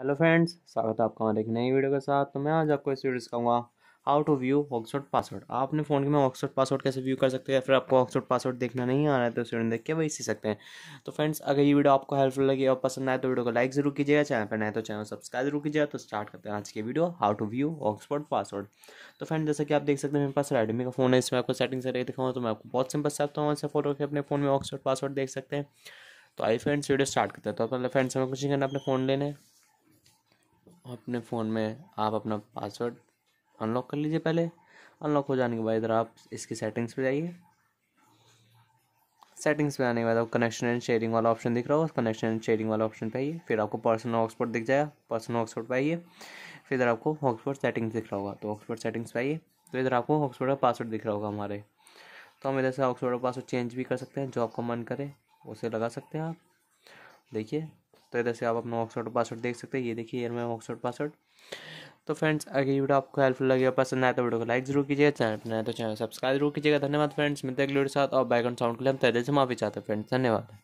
hello friends स्वागत है आपका हमारे एक नई वीडियो के साथ तो मैं आज आपको इस वीडियो सिखाऊंगा how to view Oxford password आपने फ़ोन के में ऑक्सफोर्ड पासवर्ड कैसे व्यू कर सकते हैं या फिर आपको ऑक्सफर्ड पासवर्ड देखना नहीं आ रहा है तो उस वीडियो देख के वही सीख सकते हैं तो फ्रेंड्स अगर ये वीडियो आपको हेल्पफुल लगी और पसंद आए तो वीडियो को लाइक जरूर कीजिएगा चैनल पर नए तो चैनल सब्सक्राइब जरूर कीजिएगा तो स्टार्ट करते हैं आज की video how to view Oxford password तो फ्रेंड जैसे कि आप देख सकते हैं मेरे पास रेडमी का फोन है इसमें आपको सेटिंग से दिखाऊँ तो मैं आपको बहुत सिंपल सकता हूँ ऐसे फोटो के अपने फोन में ऑक्सफर्ड पासवर्ड देख सकते हैं तो आई फ्रेंड्स वीडियो स्टार्ट करते हैं तो पहले फ्रेंड्स हमें कुछ नहीं करना अपने फोन लेने अपने फ़ोन में आप अपना पासवर्ड अनलॉक कर लीजिए पहले अनलॉक हो जाने के बाद इधर आप इसकी सेटिंग्स पे जाइए सेटिंग्स पे आने के बाद आपको कनेक्शन एंड शेयरिंग वाला ऑप्शन दिख रहा होगा कनेक्शन एंड शेयरिंग वाला ऑप्शन पे आइए फिर आपको पर्सनल ऑक्सपोर्ट दिख जाएगा पर्सनल ऑक्सफोर्ड पे आइए फिर इधर आपको हॉक्सपोर्ट सेटिंग्स दिख रहा होगा तो ऑक्सफोर्ड सेटिंग्स पे आइए तो इधर आपको हॉक्सपोर्ट का पासवर्ड दिख रहा होगा हमारे तो हम इधर से ऑक्सफोर्ड का पासवर्ड चेंज भी कर सकते हैं जो आपका मन करे उसे लगा सकते हैं आप देखिए तो इधर से आप अपना ऑक्सफोर्ड पासवर्ड देख सकते हैं ये देखिए यार मेरा ऑक्सफोर्ड पासवर्ड तो फ्रेंड्स अगर ये वीडियो आपको हेल्पफुल लगे पसंद आए तो वीडियो को लाइक जरूर कीजिएगा चैनल पर नया तो चैनल सब्सक्राइब जरूर कीजिएगा धन्यवाद फ्रेंड्स मिलते हैं वीडियो के साथ और बैकग्राउंड साउंड के लिए हम तहले से माफी चाहते हैं फ्रेंड्स धन्यवाद